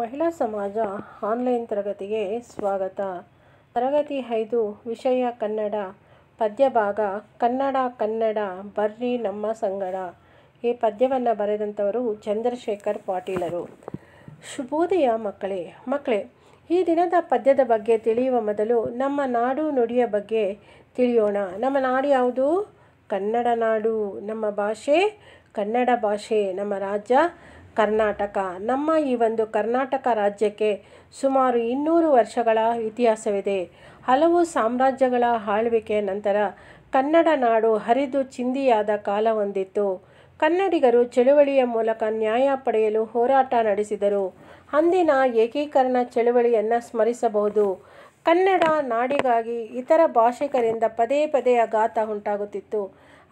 ಮಹಿಳಾ ಸಮಾಜ ಆನ್ಲೈನ್ ತರಗತಿಗೆ ಸ್ವಾಗತ ತರಗತಿ ಐದು ವಿಷಯ ಕನ್ನಡ ಪದ್ಯಭಾಗ ಕನ್ನಡ ಕನ್ನಡ ಬರ್ರಿ ನಮ್ಮ ಸಂಗಡ ಈ ಪದ್ಯವನ್ನು ಬರೆದಂಥವರು ಚಂದ್ರಶೇಖರ್ ಪಾಟೀಲರು ಶುಭೋದಯ ಮಕ್ಕಳೇ ಮಕ್ಕಳೇ ಈ ದಿನದ ಪದ್ಯದ ಬಗ್ಗೆ ತಿಳಿಯುವ ಮೊದಲು ನಮ್ಮ ನಾಡು ನುಡಿಯ ಬಗ್ಗೆ ತಿಳಿಯೋಣ ನಮ್ಮ ನಾಡು ಯಾವುದು ಕನ್ನಡ ನಾಡು ನಮ್ಮ ಭಾಷೆ ಕನ್ನಡ ಭಾಷೆ ನಮ್ಮ ರಾಜ್ಯ ಕರ್ನಾಟಕ ನಮ್ಮ ಈ ಒಂದು ಕರ್ನಾಟಕ ರಾಜ್ಯಕ್ಕೆ ಸುಮಾರು ಇನ್ನೂರು ವರ್ಷಗಳ ಇತಿಹಾಸವಿದೆ ಹಲವು ಸಾಮ್ರಾಜ್ಯಗಳ ಆಳ್ವಿಕೆಯ ನಂತರ ಕನ್ನಡ ನಾಡು ಹರಿದು ಚಿಂದಿಯಾದ ಕಾಲ ಹೊಂದಿತ್ತು ಕನ್ನಡಿಗರು ಚಳುವಳಿಯ ಮೂಲಕ ನ್ಯಾಯ ಪಡೆಯಲು ಹೋರಾಟ ನಡೆಸಿದರು ಅಂದಿನ ಏಕೀಕರಣ ಚಳುವಳಿಯನ್ನು ಸ್ಮರಿಸಬಹುದು ಕನ್ನಡ ನಾಡಿಗಾಗಿ ಇತರ ಭಾಷಿಕರಿಂದ ಪದೇ ಪದೇ ಆಘಾತ ಉಂಟಾಗುತ್ತಿತ್ತು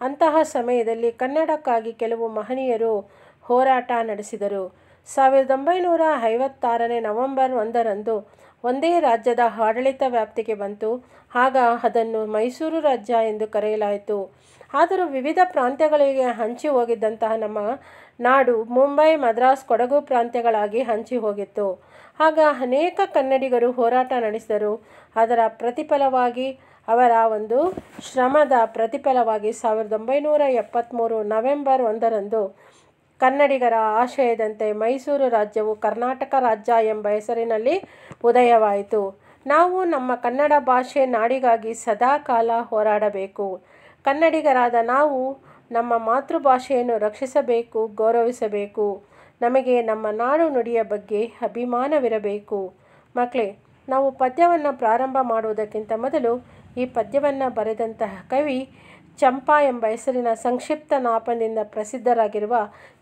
ಅಂತಹ ಸಮಯದಲ್ಲಿ ಕನ್ನಡಕ್ಕಾಗಿ ಕೆಲವು ಮಹನೀಯರು ಹೋರಾಟ ನಡೆಸಿದರು ಸಾವಿರದ ಒಂಬೈನೂರ ಐವತ್ತಾರನೇ ನವೆಂಬರ್ ಒಂದರಂದು ಒಂದೇ ರಾಜ್ಯದ ಆಡಳಿತ ವ್ಯಾಪ್ತಿಗೆ ಬಂತು ಆಗ ಅದನ್ನು ಮೈಸೂರು ರಾಜ್ಯ ಎಂದು ಕರೆಯಲಾಯಿತು ಆದರೂ ವಿವಿಧ ಪ್ರಾಂತ್ಯಗಳಿಗೆ ಹಂಚಿ ಹೋಗಿದ್ದಂತಹ ನಮ್ಮ ನಾಡು ಮುಂಬೈ ಮದ್ರಾಸ್ ಕೊಡಗು ಪ್ರಾಂತ್ಯಗಳಾಗಿ ಹಂಚಿ ಹೋಗಿತ್ತು ಆಗ ಅನೇಕ ಕನ್ನಡಿಗರು ಹೋರಾಟ ನಡೆಸಿದರು ಅದರ ಪ್ರತಿಫಲವಾಗಿ ಅವರ ಒಂದು ಶ್ರಮದ ಪ್ರತಿಫಲವಾಗಿ ಸಾವಿರದ ಒಂಬೈನೂರ ಎಪ್ಪತ್ತ್ಮೂರು ನವೆಂಬರ್ ಒಂದರಂದು ಕನ್ನಡಿಗರ ಆಶಯದಂತೆ ಮೈಸೂರು ರಾಜ್ಯವು ಕರ್ನಾಟಕ ರಾಜ್ಯ ಎಂಬ ಹೆಸರಿನಲ್ಲಿ ಉದಯವಾಯಿತು ನಾವು ನಮ್ಮ ಕನ್ನಡ ಭಾಷೆ ನಾಡಿಗಾಗಿ ಸದಾ ಕಾಲ ಹೋರಾಡಬೇಕು ಕನ್ನಡಿಗರಾದ ನಾವು ನಮ್ಮ ಮಾತೃಭಾಷೆಯನ್ನು ರಕ್ಷಿಸಬೇಕು ಗೌರವಿಸಬೇಕು ನಮಗೆ ನಮ್ಮ ನಾಡು ನುಡಿಯ ಬಗ್ಗೆ ಅಭಿಮಾನವಿರಬೇಕು ಮಕ್ಕಳೇ ನಾವು ಪದ್ಯವನ್ನು ಪ್ರಾರಂಭ ಮಾಡುವುದಕ್ಕಿಂತ ಮೊದಲು ಈ ಪದ್ಯವನ್ನು ಬರೆದಂತಹ ಕವಿ ಚಂಪಾ ಎಂಬ ಹೆಸರಿನ ಸಂಕ್ಷಿಪ್ತ ನಾಪನಿಂದ ಪ್ರಸಿದ್ಧರಾಗಿರುವ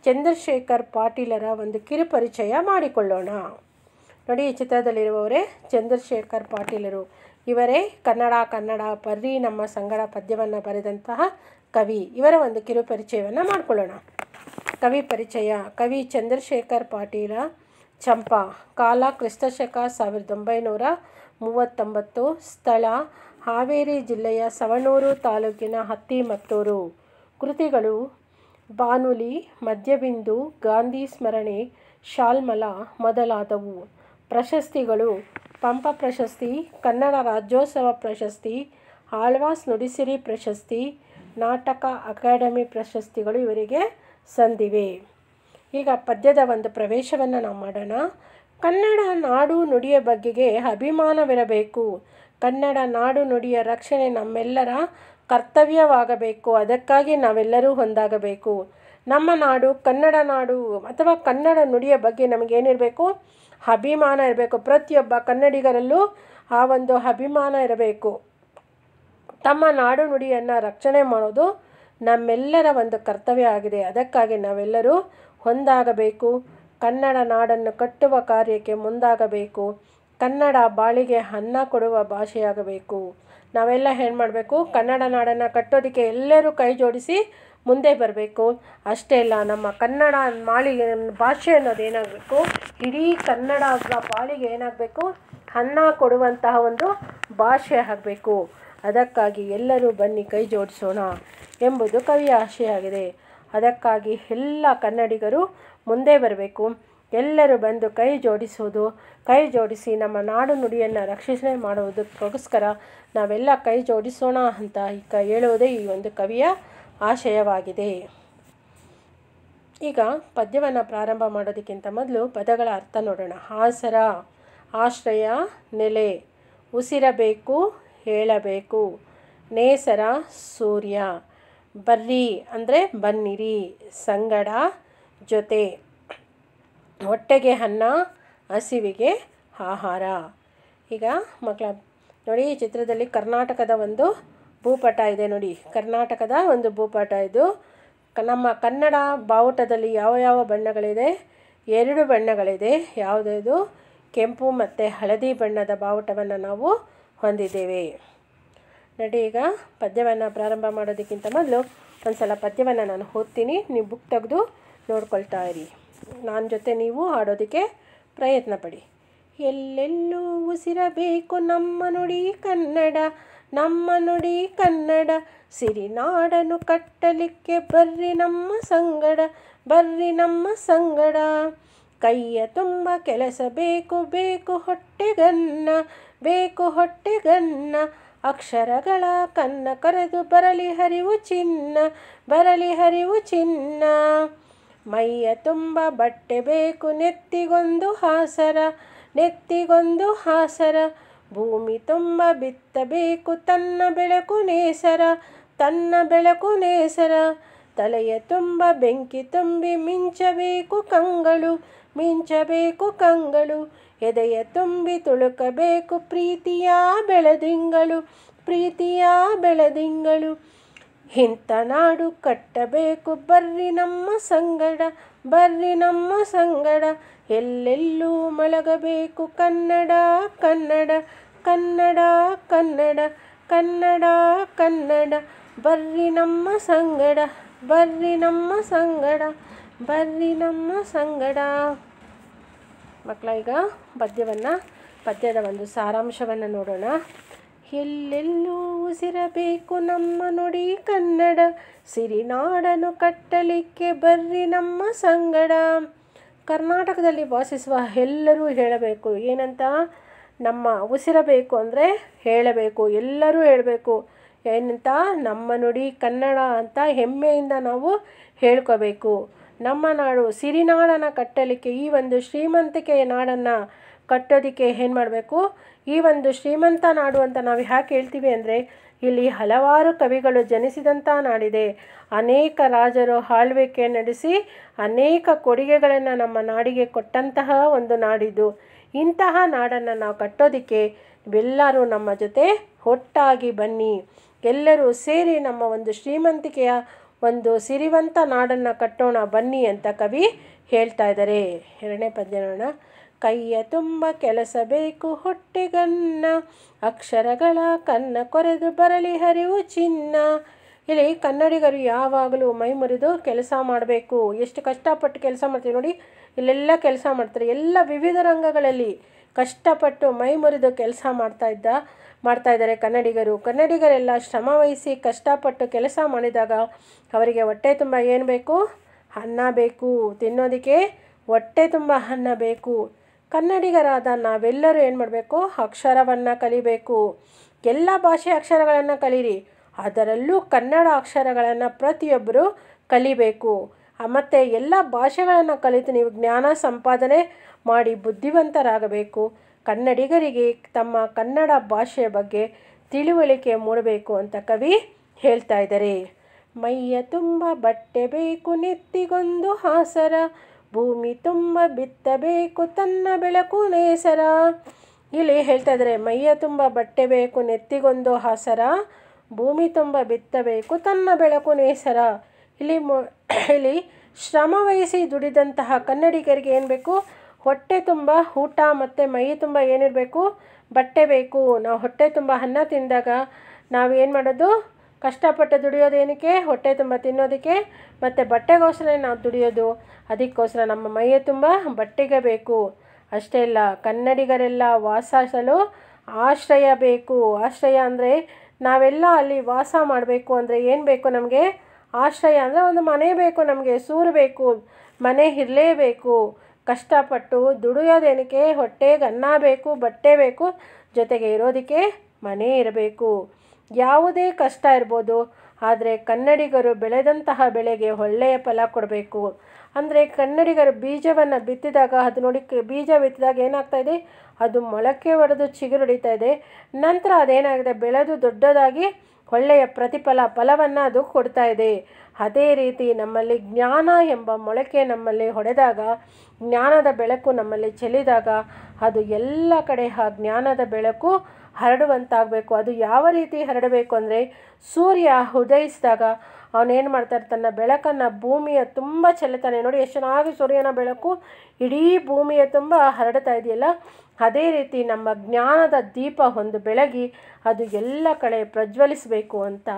ಚಂದ್ರಶೇಖರ್ ಪಾಟೀಲರ ಒಂದು ಕಿರುಪರಿಚಯ ಮಾಡಿಕೊಳ್ಳೋಣ ನೋಡಿ ಈ ಚಿತ್ರದಲ್ಲಿರುವವರೇ ಚಂದ್ರಶೇಖರ್ ಪಾಟೀಲರು ಇವರೇ ಕನ್ನಡ ಕನ್ನಡ ಪರ್ರಿ ನಮ್ಮ ಸಂಗಡ ಪದ್ಯವನ್ನು ಬರೆದಂತಹ ಕವಿ ಇವರ ಒಂದು ಕಿರುಪರಿಚಯವನ್ನು ಮಾಡಿಕೊಳ್ಳೋಣ ಕವಿ ಪರಿಚಯ ಕವಿ ಚಂದ್ರಶೇಖರ್ ಪಾಟೀಲ ಚಂಪಾ ಕಾಲ ಕ್ರಿಸ್ತಶಕ ಸಾವಿರದ ಒಂಬೈನೂರ ಮೂವತ್ತೊಂಬತ್ತು ಸ್ಥಳ ಹಾವೇರಿ ಜಿಲ್ಲೆಯ ಸವಣೂರು ತಾಲೂಕಿನ ಹತ್ತಿಮತ್ತೂರು ಕೃತಿಗಳು ಬಾನುಲಿ ಮದ್ಯಬಿಂದು ಗಾಂಧಿ ಸ್ಮರಣೆ ಶಾಲ್ಮಲ ಮೊದಲಾದವು ಪ್ರಶಸ್ತಿಗಳು ಪಂಪ ಪ್ರಶಸ್ತಿ ಕನ್ನಡ ರಾಜ್ಯೋತ್ಸವ ಪ್ರಶಸ್ತಿ ಆಳ್ವಾಸ್ ನುಡಿಸಿರಿ ಪ್ರಶಸ್ತಿ ನಾಟಕ ಅಕಾಡೆಮಿ ಪ್ರಶಸ್ತಿಗಳು ಇವರಿಗೆ ಸಂದಿವೆ ಈಗ ಪದ್ಯದ ಒಂದು ಪ್ರವೇಶವನ್ನು ನಾವು ಮಾಡೋಣ ಕನ್ನಡ ನಾಡು ನುಡಿಯ ಬಗ್ಗೆಗೆ ಅಭಿಮಾನವಿರಬೇಕು ಕನ್ನಡ ನಾಡು ನುಡಿಯ ರಕ್ಷಣೆ ನಮ್ಮೆಲ್ಲರ ಕರ್ತವ್ಯವಾಗಬೇಕು ಅದಕ್ಕಾಗಿ ನಾವೆಲ್ಲರೂ ಒಂದಾಗಬೇಕು ನಮ್ಮ ನಾಡು ಕನ್ನಡ ನಾಡು ಅಥವಾ ಕನ್ನಡ ನುಡಿಯ ಬಗ್ಗೆ ನಮಗೇನಿರಬೇಕು ಅಭಿಮಾನ ಇರಬೇಕು ಪ್ರತಿಯೊಬ್ಬ ಕನ್ನಡಿಗರಲ್ಲೂ ಆ ಒಂದು ಅಭಿಮಾನ ಇರಬೇಕು ತಮ್ಮ ನಾಡು ನುಡಿಯನ್ನು ರಕ್ಷಣೆ ಮಾಡೋದು ನಮ್ಮೆಲ್ಲರ ಒಂದು ಕರ್ತವ್ಯ ಆಗಿದೆ ಅದಕ್ಕಾಗಿ ನಾವೆಲ್ಲರೂ ಒಂದಾಗಬೇಕು ಕನ್ನಡ ನಾಡನ್ನು ಕಟ್ಟುವ ಕಾರ್ಯಕ್ಕೆ ಮುಂದಾಗಬೇಕು ಕನ್ನಡ ಬಾಳಿಗೆ ಅನ್ನ ಕೊಡುವ ಭಾಷೆಯಾಗಬೇಕು ನಾವೆಲ್ಲ ಏನು ಮಾಡಬೇಕು ಕನ್ನಡ ನಾಡನ್ನು ಕಟ್ಟೋದಕ್ಕೆ ಎಲ್ಲರೂ ಕೈ ಜೋಡಿಸಿ ಮುಂದೆ ಬರಬೇಕು ಅಷ್ಟೇ ಅಲ್ಲ ನಮ್ಮ ಕನ್ನಡ ಮಾಳಿಗೆ ಭಾಷೆ ಅನ್ನೋದು ಏನಾಗಬೇಕು ಇಡೀ ಕನ್ನಡ ಬಾಳಿಗೆ ಏನಾಗಬೇಕು ಅನ್ನ ಕೊಡುವಂತಹ ಒಂದು ಭಾಷೆ ಆಗಬೇಕು ಅದಕ್ಕಾಗಿ ಎಲ್ಲರೂ ಬನ್ನಿ ಕೈ ಜೋಡಿಸೋಣ ಎಂಬುದು ಕವಿಯ ಆಶೆಯಾಗಿದೆ ಅದಕ್ಕಾಗಿ ಎಲ್ಲ ಕನ್ನಡಿಗರು ಮುಂದೆ ಬರಬೇಕು ಎಲ್ಲರೂ ಬಂದು ಕೈ ಜೋಡಿಸೋದು ಕೈ ಜೋಡಿಸಿ ನಮ್ಮ ನಾಡು ನುಡಿಯನ್ನು ರಕ್ಷಣೆ ಮಾಡುವುದಕ್ಕೋಸ್ಕರ ನಾವೆಲ್ಲ ಕೈ ಜೋಡಿಸೋಣ ಅಂತ ಈಗ ಹೇಳುವುದೇ ಈ ಒಂದು ಕವಿಯ ಆಶಯವಾಗಿದೆ ಈಗ ಪದ್ಯವನ್ನು ಪ್ರಾರಂಭ ಮಾಡೋದಕ್ಕಿಂತ ಮೊದಲು ಪದಗಳ ಅರ್ಥ ನೋಡೋಣ ಹಾಸರ ಆಶ್ರಯ ನೆಲೆ ಉಸಿರಬೇಕು ಹೇಳಬೇಕು ನೇಸರ ಸೂರ್ಯ ಬರ್ರಿ ಅಂದರೆ ಬನ್ನಿರಿ ಸಂಗಡ ಜೊತೆ ಹೊಟ್ಟೆಗೆ ಅನ್ನ ಹಸಿವಿಗೆ ಆಹಾರ ಈಗ ಮಕ್ಕಳ ನೋಡಿ ಈ ಚಿತ್ರದಲ್ಲಿ ಕರ್ನಾಟಕದ ಒಂದು ಭೂಪಟ ಇದೆ ನೋಡಿ ಕರ್ನಾಟಕದ ಒಂದು ಭೂಪಟ ಇದು ನಮ್ಮ ಕನ್ನಡ ಬಾವುಟದಲ್ಲಿ ಯಾವ ಯಾವ ಬಣ್ಣಗಳಿದೆ ಎರಡು ಬಣ್ಣಗಳಿದೆ ಯಾವುದಿದು ಕೆಂಪು ಮತ್ತು ಹಳದಿ ಬಣ್ಣದ ಬಾವುಟವನ್ನು ನಾವು ಹೊಂದಿದ್ದೇವೆ ನೋಡಿ ಈಗ ಪದ್ಯವನ್ನು ಪ್ರಾರಂಭ ಮಾಡೋದಕ್ಕಿಂತ ಮೊದಲು ಒಂದು ಸಲ ಪದ್ಯವನ್ನು ನಾನು ಓದ್ತೀನಿ ನೀವು ಬುಕ್ ತೆಗೆದು ನೋಡ್ಕೊಳ್ತಾ ಇರಿ ನನ್ನ ಜೊತೆ ನೀವು ಆಡೋದಕ್ಕೆ ಪ್ರಯತ್ನ ಪಡಿ ಎಲ್ಲೆಲ್ಲೂ ಉಸಿರಬೇಕು ನಮ್ಮ ನುಡಿ ಕನ್ನಡ ನಮ್ಮ ನುಡಿ ಕನ್ನಡ ಸಿರಿನಾಡನು ಕಟ್ಟಲಿಕ್ಕೆ ಬರ್ರಿ ನಮ್ಮ ಸಂಗಡ ಬರ್ರಿ ನಮ್ಮ ಸಂಗಡ ಕೈಯ ತುಂಬ ಕೆಲಸ ಬೇಕು ಬೇಕು ಹೊಟ್ಟೆಗನ್ನ ಬೇಕು ಹೊಟ್ಟೆಗನ್ನ ಅಕ್ಷರಗಳ ಕನ್ನ ಕರೆದು ಬರಲಿ ಹರಿವು ಚಿನ್ನ ಬರಲಿ ಹರಿವು ಚಿನ್ನ ಮೈಯ ತುಂಬ ಬಟ್ಟೆ ಬೇಕು ನೆತ್ತಿಗೊಂದು ಹಾಸರ ನೆತ್ತಿಗೊಂದು ಹಾಸರ ಭೂಮಿ ತುಂಬ ಬಿತ್ತಬೇಕು ತನ್ನ ಬೆಳಕು ನೇಸರ ತನ್ನ ಬೆಳಕು ನೇಸರ ತಲೆಯ ತುಂಬ ಬೆಂಕಿ ತುಂಬಿ ಮಿಂಚಬೇಕು ಕಂಗಳು ಮಿಂಚಬೇಕು ಕಂಗಳು ಎದೆಯ ತುಂಬಿ ತುಳುಕಬೇಕು ಪ್ರೀತಿಯ ಬೆಳದಿಂಗಳು ಪ್ರೀತಿಯ ಬೆಳದಿಂಗಳು ಇಂಥ ನಾಡು ಕಟ್ಟಬೇಕು ಬರ್ರಿ ನಮ್ಮ ಸಂಗಡ ಬರ್ರಿ ನಮ್ಮ ಸಂಗಡ ಎಲ್ಲೆಲ್ಲೂ ಮಲಗಬೇಕು ಕನ್ನಡ ಕನ್ನಡ ಕನ್ನಡ ಕನ್ನಡ ಕನ್ನಡ ಕನ್ನಡ ಬರ್ರಿ ನಮ್ಮ ಸಂಗಡ ಬರ್ರಿ ನಮ್ಮ ಸಂಗಡ ಬರ್ರಿ ನಮ್ಮ ಸಂಗಡ ಮಕ್ಕಳ ಈಗ ಪದ್ಯವನ್ನು ಪದ್ಯದ ಒಂದು ಸಾರಾಂಶವನ್ನು ನೋಡೋಣ ಎಲ್ಲೆಲ್ಲೂ ಉಸಿರಬೇಕು ನಮ್ಮ ನುಡಿ ಕನ್ನಡ ಸಿರಿನಾಡನು ಕಟ್ಟಲಿಕ್ಕೆ ಬರ್ರಿ ನಮ್ಮ ಸಂಗಡ ಕರ್ನಾಟಕದಲ್ಲಿ ವಾಸಿಸುವ ಎಲ್ಲರೂ ಹೇಳಬೇಕು ಏನಂತ ನಮ್ಮ ಉಸಿರಬೇಕು ಅಂದರೆ ಹೇಳಬೇಕು ಎಲ್ಲರೂ ಹೇಳಬೇಕು ಏನಂತ ನಮ್ಮ ನುಡಿ ಕನ್ನಡ ಅಂತ ಹೆಮ್ಮೆಯಿಂದ ನಾವು ಹೇಳ್ಕೋಬೇಕು ನಮ್ಮ ನಾಡು ಸಿರಿನಾಡನ್ನು ಕಟ್ಟಲಿಕ್ಕೆ ಈ ಒಂದು ಶ್ರೀಮಂತಿಕೆಯ ನಾಡನ್ನು ಕಟ್ಟೋದಕ್ಕೆ ಏನು ಮಾಡಬೇಕು ಈ ಒಂದು ಶ್ರೀಮಂತ ನಾಡು ಅಂತ ನಾವು ಯಾಕೆ ಹೇಳ್ತೀವಿ ಅಂದರೆ ಇಲ್ಲಿ ಹಲವಾರು ಕವಿಗಳು ಜನಿಸಿದಂಥ ನಾಡಿದೆ ಅನೇಕ ರಾಜರು ಆಳ್ವಿಕೆ ನಡೆಸಿ ಅನೇಕ ಕೊಡುಗೆಗಳನ್ನು ನಮ್ಮ ನಾಡಿಗೆ ಕೊಟ್ಟಂತಹ ಒಂದು ನಾಡಿದು ಇಂತಹ ನಾಡನ್ನು ನಾವು ಕಟ್ಟೋದಕ್ಕೆ ಎಲ್ಲರೂ ನಮ್ಮ ಜೊತೆ ಒಟ್ಟಾಗಿ ಬನ್ನಿ ಎಲ್ಲರೂ ಸೇರಿ ನಮ್ಮ ಒಂದು ಶ್ರೀಮಂತಿಕೆಯ ಒಂದು ಸಿರಿವಂತ ನಾಡನ್ನು ಕಟ್ಟೋಣ ಬನ್ನಿ ಅಂತ ಕವಿ ಹೇಳ್ತಾ ಇದ್ದಾರೆ ಎರಡನೇ ಪದ್ಯ ನೋಡೋಣ ಕೈಯ ತುಂಬ ಕೆಲಸ ಬೇಕು ಹೊಟ್ಟೆಗನ್ನ ಅಕ್ಷರಗಳ ಕನ್ನ ಕೊರೆದು ಬರಲಿ ಹರಿವು ಚಿನ್ನ ಇಲ್ಲಿ ಕನ್ನಡಿಗರು ಯಾವಾಗಲೂ ಮೈ ಮುರಿದು ಕೆಲಸ ಮಾಡಬೇಕು ಎಷ್ಟು ಕಷ್ಟಪಟ್ಟು ಕೆಲಸ ಮಾಡ್ತೀವಿ ನೋಡಿ ಇಲ್ಲೆಲ್ಲ ಕೆಲಸ ಮಾಡ್ತಾರೆ ಎಲ್ಲ ವಿವಿಧ ರಂಗಗಳಲ್ಲಿ ಕಷ್ಟಪಟ್ಟು ಮೈ ಮುರಿದು ಕೆಲಸ ಮಾಡ್ತಾ ಇದ್ದ ಮಾಡ್ತಾ ಇದ್ದಾರೆ ಕನ್ನಡಿಗರು ಕನ್ನಡಿಗರೆಲ್ಲ ಶ್ರಮವಹಿಸಿ ಕಷ್ಟಪಟ್ಟು ಕೆಲಸ ಮಾಡಿದಾಗ ಅವರಿಗೆ ಹೊಟ್ಟೆ ತುಂಬ ಏನು ಬೇಕು ಅನ್ನ ಬೇಕು ತಿನ್ನೋದಕ್ಕೆ ಹೊಟ್ಟೆ ತುಂಬ ಅನ್ನ ಬೇಕು ಕನ್ನಡಿಗರಾದ ನಾವೆಲ್ಲರೂ ಏನು ಮಾಡಬೇಕು ಅಕ್ಷರವನ್ನು ಕಲಿಬೇಕು ಎಲ್ಲ ಭಾಷೆ ಅಕ್ಷರಗಳನ್ನು ಕಲೀರಿ ಅದರಲ್ಲೂ ಕನ್ನಡ ಅಕ್ಷರಗಳನ್ನು ಪ್ರತಿಯೊಬ್ಬರು ಕಲಿಬೇಕು ಮತ್ತು ಎಲ್ಲ ಭಾಷೆಗಳನ್ನು ಕಲಿತು ನೀವು ಜ್ಞಾನ ಸಂಪಾದನೆ ಮಾಡಿ ಬುದ್ಧಿವಂತರಾಗಬೇಕು ಕನ್ನಡಿಗರಿಗೆ ತಮ್ಮ ಕನ್ನಡ ಭಾಷೆಯ ಬಗ್ಗೆ ತಿಳುವಳಿಕೆ ಮೂಡಬೇಕು ಅಂತ ಕವಿ ಹೇಳ್ತಾ ಇದ್ದಾರೆ ಮೈಯ ತುಂಬ ಬಟ್ಟೆ ಬೇಕು ನೆತ್ತಿಗೊಂದು ಹಾಸರ ಭೂಮಿ ತುಂಬ ಬಿತ್ತಬೇಕು ತನ್ನ ಬೆಳಕು ನೇಸರ ಇಲ್ಲಿ ಹೇಳ್ತಾ ಇದ್ರೆ ಮೈಯ ತುಂಬ ಬಟ್ಟೆ ಬೇಕು ನೆತ್ತಿಗೊಂದು ಹಾಸರ ಭೂಮಿ ತುಂಬ ಬಿತ್ತಬೇಕು ತನ್ನ ಬೆಳಕು ನೇಸರ ಇಲ್ಲಿ ಮೊ ಇಲ್ಲಿ ವಹಿಸಿ ದುಡಿದಂತಹ ಕನ್ನಡಿಗರಿಗೆ ಏನು ಬೇಕು ಹೊಟ್ಟೆ ತುಂಬ ಊಟ ಮತ್ತು ಮೈ ತುಂಬ ಏನಿರಬೇಕು ಬಟ್ಟೆ ಬೇಕು ನಾವು ಹೊಟ್ಟೆ ತುಂಬ ಅನ್ನ ತಿಂದಾಗ ನಾವು ಏನು ಮಾಡೋದು ಕಷ್ಟಪಟ್ಟು ದುಡಿಯೋದೇನಕ್ಕೆ ಹೊಟ್ಟೆ ತುಂಬ ತಿನ್ನೋದಕ್ಕೆ ಮತ್ತು ಬಟ್ಟೆಗೋಸ್ಕರ ನಾವು ದುಡಿಯೋದು ಅದಕ್ಕೋಸ್ಕರ ನಮ್ಮ ಮೈಯ ತುಂಬ ಬಟ್ಟೆಗೆ ಬೇಕು ಅಷ್ಟೇ ಅಲ್ಲ ಕನ್ನಡಿಗರೆಲ್ಲ ವಾಸಿಸಲು ಆಶ್ರಯ ಬೇಕು ಆಶ್ರಯ ಅಂದರೆ ನಾವೆಲ್ಲ ಅಲ್ಲಿ ವಾಸ ಮಾಡಬೇಕು ಅಂದರೆ ಏನು ಬೇಕು ನಮಗೆ ಆಶ್ರಯ ಅಂದರೆ ಒಂದು ಮನೆ ಬೇಕು ನಮಗೆ ಸೂರು ಬೇಕು ಮನೆ ಇರಲೇಬೇಕು ಕಷ್ಟಪಟ್ಟು ದುಡಿಯೋದೇನಕ್ಕೆ ಹೊಟ್ಟೆಗೆ ಅನ್ನ ಬೇಕು ಬಟ್ಟೆ ಬೇಕು ಜೊತೆಗೆ ಇರೋದಕ್ಕೆ ಮನೆ ಇರಬೇಕು ಯಾವುದೇ ಕಷ್ಟ ಇರ್ಬೋದು ಆದರೆ ಕನ್ನಡಿಗರು ಬೆಳೆದಂತಹ ಬೆಳೆಗೆ ಒಳ್ಳೆಯ ಫಲ ಕೊಡಬೇಕು ಅಂದರೆ ಕನ್ನಡಿಗರು ಬೀಜವನ್ನು ಬಿತ್ತಿದಾಗ ಅದು ನೋಡಿ ಬೀಜ ಬಿತ್ತಿದಾಗ ಏನಾಗ್ತಾ ಇದೆ ಅದು ಮೊಳಕೆ ಒಡೆದು ಹಿಡಿತಾ ಇದೆ ನಂತರ ಅದೇನಾಗಿದೆ ಬೆಳೆದು ದೊಡ್ಡದಾಗಿ ಒಳ್ಳೆಯ ಪ್ರತಿಫಲ ಫಲವನ್ನು ಅದು ಕೊಡ್ತಾ ಇದೆ ಅದೇ ರೀತಿ ನಮ್ಮಲ್ಲಿ ಜ್ಞಾನ ಎಂಬ ಮೊಳಕೆ ನಮ್ಮಲ್ಲಿ ಹೊಡೆದಾಗ ಜ್ಞಾನದ ಬೆಳಕು ನಮ್ಮಲ್ಲಿ ಚೆಲ್ಲಿದಾಗ ಅದು ಎಲ್ಲ ಕಡೆ ಆ ಜ್ಞಾನದ ಬೆಳಕು ಹರಡುವಂತಾಗಬೇಕು ಅದು ಯಾವ ರೀತಿ ಹರಡಬೇಕು ಅಂದರೆ ಸೂರ್ಯ ಉದಯಿಸಿದಾಗ ಅವನೇನು ಮಾಡ್ತಾರೆ ತನ್ನ ಬೆಳಕನ್ನು ಭೂಮಿಯ ತುಂಬ ಚೆಲ್ಲುತ್ತಾನೆ ನೋಡಿ ಎಷ್ಟು ಚೆನ್ನಾಗಿ ಸೂರ್ಯನ ಬೆಳಕು ಇಡೀ ಭೂಮಿಯ ತುಂಬ ಹರಡ್ತಾ ಇದೆಯಲ್ಲ ಅದೇ ರೀತಿ ನಮ್ಮ ಜ್ಞಾನದ ದೀಪ ಒಂದು ಬೆಳಗಿ ಅದು ಎಲ್ಲ ಕಡೆ ಪ್ರಜ್ವಲಿಸಬೇಕು ಅಂತ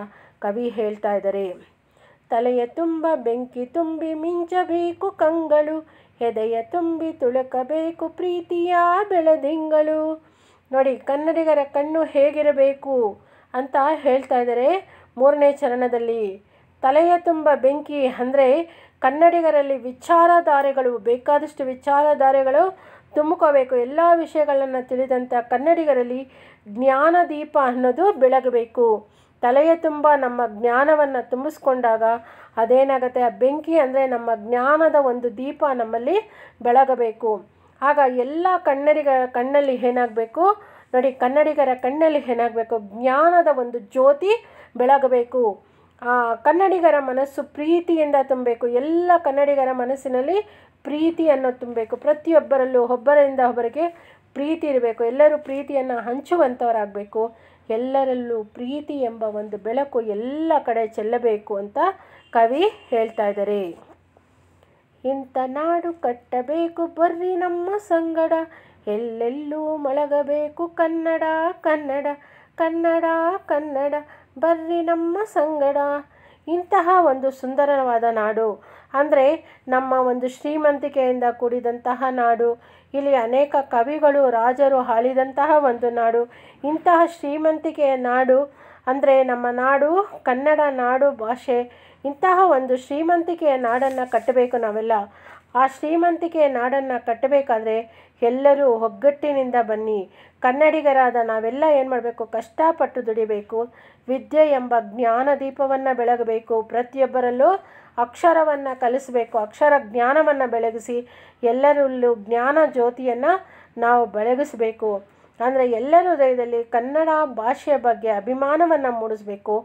ಕವಿ ಹೇಳ್ತಾ ಇದ್ದಾರೆ ತಲೆಯ ತುಂಬ ಬೆಂಕಿ ತುಂಬಿ ಮಿಂಚಬೇಕು ಕಂಗಳು ಎದೆಯ ತುಂಬಿ ತುಳುಕಬೇಕು ಪ್ರೀತಿಯ ಬೆಳದಿಂಗಳು ನೋಡಿ ಕನ್ನಡಿಗರ ಕಣ್ಣು ಹೇಗಿರಬೇಕು ಅಂತ ಹೇಳ್ತಾ ಇದ್ದಾರೆ ಮೂರನೇ ಚರಣದಲ್ಲಿ ತಲೆಯ ತುಂಬ ಬೆಂಕಿ ಅಂದರೆ ಕನ್ನಡಿಗರಲ್ಲಿ ವಿಚಾರಧಾರೆಗಳು ಬೇಕಾದಷ್ಟು ವಿಚಾರಧಾರೆಗಳು ತುಂಬಿಕೋಬೇಕು ಎಲ್ಲ ವಿಷಯಗಳನ್ನು ತಿಳಿದಂಥ ಕನ್ನಡಿಗರಲ್ಲಿ ಜ್ಞಾನ ದೀಪ ಅನ್ನೋದು ಬೆಳಗಬೇಕು ತಲೆಯ ತುಂಬ ನಮ್ಮ ಜ್ಞಾನವನ್ನು ತುಂಬಿಸ್ಕೊಂಡಾಗ ಅದೇನಾಗುತ್ತೆ ಆ ಬೆಂಕಿ ಅಂದರೆ ನಮ್ಮ ಜ್ಞಾನದ ಒಂದು ದೀಪ ನಮ್ಮಲ್ಲಿ ಬೆಳಗಬೇಕು ಆಗ ಎಲ್ಲ ಕನ್ನಡಿಗರ ಕಣ್ಣಲ್ಲಿ ಏನಾಗಬೇಕು ನೋಡಿ ಕನ್ನಡಿಗರ ಕಣ್ಣಲ್ಲಿ ಏನಾಗಬೇಕು ಜ್ಞಾನದ ಒಂದು ಜ್ಯೋತಿ ಬೆಳಗಬೇಕು ಕನ್ನಡಿಗರ ಮನಸ್ಸು ಪ್ರೀತಿಯಿಂದ ತುಂಬಬೇಕು ಎಲ್ಲ ಕನ್ನಡಿಗರ ಮನಸ್ಸಿನಲ್ಲಿ ಪ್ರೀತಿಯನ್ನು ತುಂಬಬೇಕು ಪ್ರತಿಯೊಬ್ಬರಲ್ಲೂ ಒಬ್ಬರಿಂದ ಒಬ್ಬರಿಗೆ ಪ್ರೀತಿ ಇರಬೇಕು ಎಲ್ಲರೂ ಪ್ರೀತಿಯನ್ನು ಹಂಚುವಂಥವರಾಗಬೇಕು ಎಲ್ಲರಲ್ಲೂ ಪ್ರೀತಿ ಎಂಬ ಒಂದು ಬೆಳಕು ಎಲ್ಲ ಕಡೆ ಚೆಲ್ಲಬೇಕು ಅಂತ ಕವಿ ಹೇಳ್ತಾ ಇದ್ದಾರೆ ಇಂಥ ನಾಡು ಕಟ್ಟಬೇಕು ಬರ್ರಿ ನಮ್ಮ ಸಂಗಡ ಎಲ್ಲೆಲ್ಲೂ ಮೊಳಗಬೇಕು ಕನ್ನಡ ಕನ್ನಡ ಕನ್ನಡ ಕನ್ನಡ ಬರ್ರಿ ನಮ್ಮ ಸಂಗಡ ಇಂತಹ ಒಂದು ಸುಂದರವಾದ ನಾಡು ಅಂದರೆ ನಮ್ಮ ಒಂದು ಶ್ರೀಮಂತಿಕೆಯಿಂದ ಕೂಡಿದಂತಹ ನಾಡು ಇಲ್ಲಿ ಅನೇಕ ಕವಿಗಳು ರಾಜರು ಆಳಿದಂತಹ ಒಂದು ನಾಡು ಇಂತಹ ಶ್ರೀಮಂತಿಕೆಯ ನಾಡು ಅಂದರೆ ನಮ್ಮ ನಾಡು ಕನ್ನಡ ನಾಡು ಭಾಷೆ ಇಂತಹ ಒಂದು ಶ್ರೀಮಂತಿಕೆಯ ನಾಡನ್ನು ಕಟ್ಟಬೇಕು ನಾವೆಲ್ಲ ಆ ಶ್ರೀಮಂತಿಕೆಯ ನಾಡನ್ನು ಕಟ್ಟಬೇಕಾದ್ರೆ ಎಲ್ಲರೂ ಒಗ್ಗಟ್ಟಿನಿಂದ ಬನ್ನಿ ಕನ್ನಡಿಗರಾದ ನಾವೆಲ್ಲ ಏನು ಮಾಡಬೇಕು ಕಷ್ಟಪಟ್ಟು ದುಡಿಬೇಕು ವಿದ್ಯೆ ಎಂಬ ಜ್ಞಾನ ದೀಪವನ್ನು ಬೆಳಗಬೇಕು ಪ್ರತಿಯೊಬ್ಬರಲ್ಲೂ ಅಕ್ಷರವನ್ನು ಕಲಿಸಬೇಕು ಅಕ್ಷರ ಜ್ಞಾನವನ್ನು ಬೆಳಗಿಸಿ ಎಲ್ಲರಲ್ಲೂ ಜ್ಞಾನ ಜ್ಯೋತಿಯನ್ನು ನಾವು ಬೆಳಗಿಸಬೇಕು ಅಂದರೆ ಎಲ್ಲರ ಹೃದಯದಲ್ಲಿ ಕನ್ನಡ ಭಾಷೆಯ ಬಗ್ಗೆ ಅಭಿಮಾನವನ್ನು ಮೂಡಿಸಬೇಕು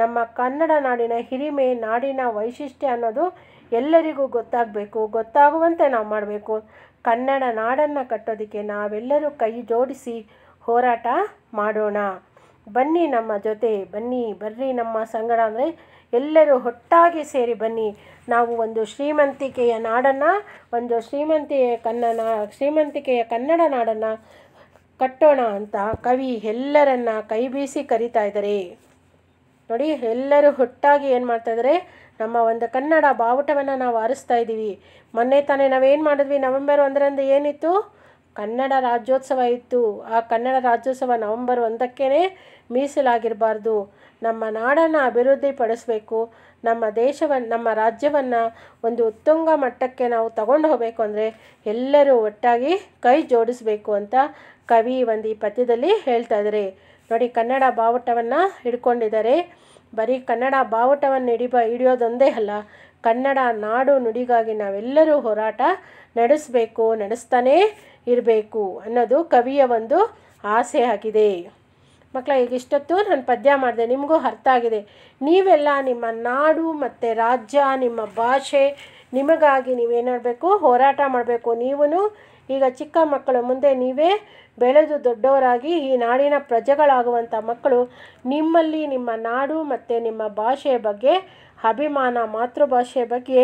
ನಮ್ಮ ಕನ್ನಡ ನಾಡಿನ ಹಿರಿಮೆ ನಾಡಿನ ವೈಶಿಷ್ಟ್ಯ ಅನ್ನೋದು ಎಲ್ಲರಿಗೂ ಗೊತ್ತಾಗಬೇಕು ಗೊತ್ತಾಗುವಂತೆ ನಾವು ಮಾಡಬೇಕು ಕನ್ನಡ ನಾಡನ್ನು ಕಟ್ಟೋದಕ್ಕೆ ನಾವೆಲ್ಲರೂ ಕೈ ಜೋಡಿಸಿ ಹೋರಾಟ ಮಾಡೋಣ ಬನ್ನಿ ನಮ್ಮ ಜೊತೆ ಬನ್ನಿ ಬರ್ರಿ ನಮ್ಮ ಸಂಗಡ ಅಂದರೆ ಎಲ್ಲರೂ ಒಟ್ಟಾಗಿ ಸೇರಿ ಬನ್ನಿ ನಾವು ಒಂದು ಶ್ರೀಮಂತಿಕೆಯ ನಾಡನ್ನು ಒಂದು ಶ್ರೀಮಂತಿಯ ಕನ್ನಡ ಶ್ರೀಮಂತಿಕೆಯ ಕನ್ನಡ ನಾಡನ್ನು ಕಟ್ಟೋಣ ಅಂತ ಕವಿ ಎಲ್ಲರನ್ನ ಕೈ ಬೀಸಿ ಕರಿತಾ ಇದ್ದಾರೆ ನೋಡಿ ಎಲ್ಲರೂ ಒಟ್ಟಾಗಿ ಏನು ಮಾಡ್ತಾ ಇದ್ದಾರೆ ನಮ್ಮ ಒಂದು ಕನ್ನಡ ಬಾವುಟವನ್ನು ನಾವು ಆರಿಸ್ತಾ ಇದ್ದೀವಿ ಮೊನ್ನೆ ತಾನೇ ನಾವೇನು ಮಾಡಿದ್ವಿ ನವೆಂಬರ್ ಒಂದರಂದು ಏನಿತ್ತು ಕನ್ನಡ ರಾಜ್ಯೋತ್ಸವ ಇತ್ತು ಆ ಕನ್ನಡ ರಾಜ್ಯೋತ್ಸವ ನವೆಂಬರ್ ಒಂದಕ್ಕೇ ಮೀಸಲಾಗಿರಬಾರ್ದು ನಮ್ಮ ನಾಡನ್ನು ಅಭಿವೃದ್ಧಿಪಡಿಸಬೇಕು ನಮ್ಮ ದೇಶವನ್ನು ನಮ್ಮ ರಾಜ್ಯವನ್ನು ಒಂದು ಉತ್ತುಂಗ ಮಟ್ಟಕ್ಕೆ ನಾವು ತಗೊಂಡು ಹೋಗಬೇಕು ಅಂದರೆ ಎಲ್ಲರೂ ಒಟ್ಟಾಗಿ ಕೈ ಜೋಡಿಸಬೇಕು ಅಂತ ಕವಿ ಒಂದು ಈ ಪದ್ಯದಲ್ಲಿ ಹೇಳ್ತಾ ಇದ್ದಾರೆ ನೋಡಿ ಕನ್ನಡ ಬಾವುಟವನ್ನು ಹಿಡ್ಕೊಂಡಿದ್ದಾರೆ ಬರೀ ಕನ್ನಡ ಬಾವುಟವನ್ನು ಹಿಡಿಬ ಹಿಡಿಯೋದೊಂದೇ ಅಲ್ಲ ಕನ್ನಡ ನಾಡು ನುಡಿಗಾಗಿ ನಾವೆಲ್ಲರೂ ಹೋರಾಟ ನಡೆಸಬೇಕು ನಡೆಸ್ತಾನೇ ಇರಬೇಕು ಅನ್ನೋದು ಕವಿಯ ಒಂದು ಆಸೆ ಆಗಿದೆ ಮಕ್ಕಳ ಈಗ ಇಷ್ಟೊತ್ತು ನಾನು ಪದ್ಯ ಮಾಡಿದೆ ನಿಮಗೂ ಅರ್ಥ ಆಗಿದೆ ನೀವೆಲ್ಲ ನಿಮ್ಮ ನಾಡು ಮತ್ತು ರಾಜ್ಯ ನಿಮ್ಮ ಭಾಷೆ ನಿಮಗಾಗಿ ನೀವೇನು ಮಾಡಬೇಕು ಹೋರಾಟ ಮಾಡಬೇಕು ನೀವೂ ಈಗ ಚಿಕ್ಕ ಮಕ್ಕಳ ಮುಂದೆ ನೀವೇ ಬೆಳೆದು ದೊಡ್ಡವರಾಗಿ ಈ ನಾಡಿನ ಪ್ರಜೆಗಳಾಗುವಂಥ ಮಕ್ಕಳು ನಿಮ್ಮಲ್ಲಿ ನಿಮ್ಮ ನಾಡು ಮತ್ತು ನಿಮ್ಮ ಭಾಷೆಯ ಬಗ್ಗೆ ಅಭಿಮಾನ ಮಾತೃಭಾಷೆಯ ಬಗ್ಗೆ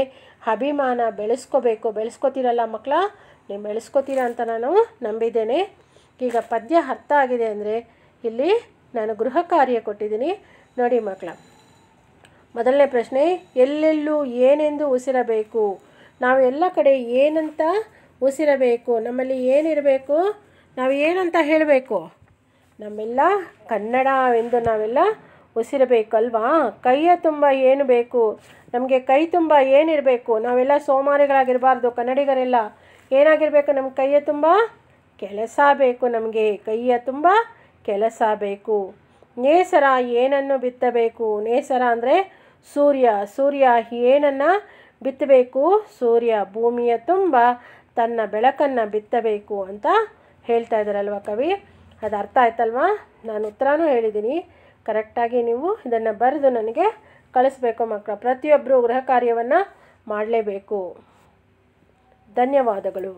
ಅಭಿಮಾನ ಬೆಳೆಸ್ಕೋಬೇಕು ಬೆಳೆಸ್ಕೋತೀರಲ್ಲ ಮಕ್ಕಳ ನೀವು ಬೆಳೆಸ್ಕೋತೀರ ಅಂತ ನಾನು ನಂಬಿದ್ದೇನೆ ಈಗ ಪದ್ಯ ಅರ್ಥ ಆಗಿದೆ ಅಂದರೆ ಇಲ್ಲಿ ನಾನು ಗೃಹ ಕಾರ್ಯ ಕೊಟ್ಟಿದ್ದೀನಿ ನೋಡಿ ಮಕ್ಕಳ ಮೊದಲನೇ ಪ್ರಶ್ನೆ ಎಲ್ಲೆಲ್ಲೂ ಏನೆಂದು ಉಸಿರಬೇಕು ನಾವು ಎಲ್ಲ ಕಡೆ ಏನಂತ ಉಸಿರಬೇಕು ನಮ್ಮಲ್ಲಿ ಏನಿರಬೇಕು ನಾವು ಏನಂತ ಹೇಳಬೇಕು ನಮ್ಮೆಲ್ಲ ಕನ್ನಡ ಎಂದು ನಾವೆಲ್ಲ ಉಸಿರಬೇಕಲ್ವಾ ಕೈಯ ತುಂಬ ಏನು ಬೇಕು ನಮಗೆ ಕೈ ತುಂಬ ಏನಿರಬೇಕು ನಾವೆಲ್ಲ ಸೋಮಾರಿಗಳಾಗಿರಬಾರ್ದು ಕನ್ನಡಿಗರೆಲ್ಲ ಏನಾಗಿರಬೇಕು ನಮ್ಮ ಕೈಯ ತುಂಬ ಕೆಲಸ ಬೇಕು ನಮಗೆ ಕೈಯ ತುಂಬ ಕೆಲಸ ಬೇಕು ನೇಸರ ಏನನ್ನು ಬಿತ್ತಬೇಕು ನೇಸರ ಅಂದರೆ ಸೂರ್ಯ ಸೂರ್ಯ ಏನನ್ನು ಬಿತ್ತಬೇಕು ಸೂರ್ಯ ಭೂಮಿಯ ತುಂಬ ತನ್ನ ಬೆಳಕನ್ನು ಬಿತ್ತಬೇಕು ಅಂತ ಹೇಳ್ತಾ ಇದ್ದಾರಲ್ವ ಕವಿ ಅದು ಅರ್ಥ ಆಯ್ತಲ್ವಾ ನಾನು ಉತ್ತರನೂ ಹೇಳಿದ್ದೀನಿ ಕರೆಕ್ಟಾಗಿ ನೀವು ಇದನ್ನು ಬರೆದು ನನಗೆ ಕಳಿಸ್ಬೇಕು ಮಕ್ಕಳು ಪ್ರತಿಯೊಬ್ಬರೂ ಗೃಹ ಕಾರ್ಯವನ್ನು ಮಾಡಲೇಬೇಕು ಧನ್ಯವಾದಗಳು